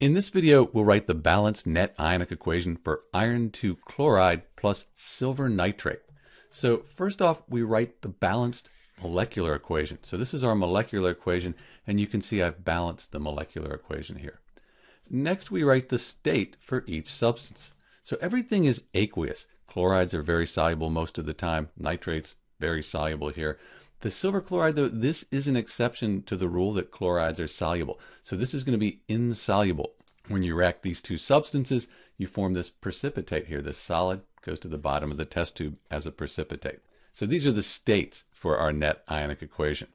In this video, we'll write the balanced net ionic equation for iron 2 chloride plus silver nitrate. So first off, we write the balanced molecular equation. So this is our molecular equation, and you can see I've balanced the molecular equation here. Next, we write the state for each substance. So everything is aqueous. Chlorides are very soluble most of the time. Nitrates, very soluble here. The silver chloride, though, this is an exception to the rule that chlorides are soluble. So this is going to be insoluble. When you react these two substances, you form this precipitate here. This solid goes to the bottom of the test tube as a precipitate. So these are the states for our net ionic equation.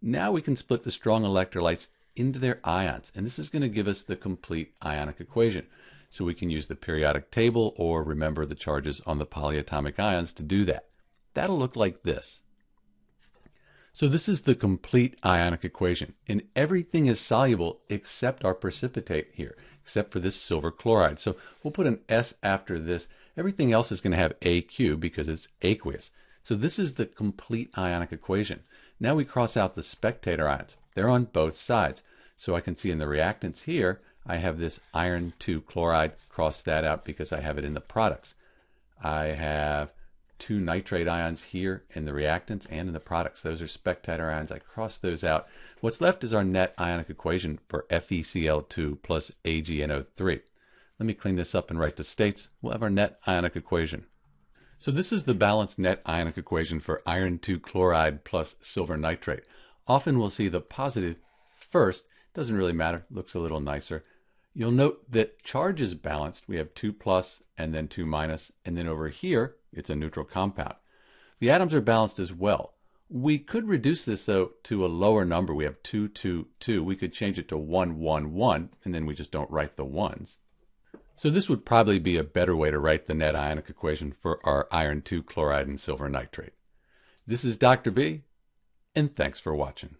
Now we can split the strong electrolytes into their ions, and this is going to give us the complete ionic equation. So we can use the periodic table or remember the charges on the polyatomic ions to do that. That'll look like this. So this is the complete ionic equation, and everything is soluble except our precipitate here, except for this silver chloride. So we'll put an S after this. Everything else is going to have AQ because it's aqueous. So this is the complete ionic equation. Now we cross out the spectator ions. They're on both sides. So I can see in the reactants here, I have this iron 2 chloride, cross that out because I have it in the products. I have two nitrate ions here in the reactants and in the products. Those are spectator ions. I cross those out. What's left is our net ionic equation for FeCl2 plus AgNO3. Let me clean this up and write the states. We'll have our net ionic equation. So this is the balanced net ionic equation for iron 2 chloride plus silver nitrate. Often we'll see the positive first. Doesn't really matter. Looks a little nicer. You'll note that charge is balanced. We have 2 plus and then 2 minus. And then over here, it's a neutral compound. The atoms are balanced as well. We could reduce this, though, to a lower number. We have 222. Two, two. We could change it to 111, one, and then we just don't write the ones. So this would probably be a better way to write the net ionic equation for our iron 2 chloride and silver nitrate. This is Dr. B, and thanks for watching.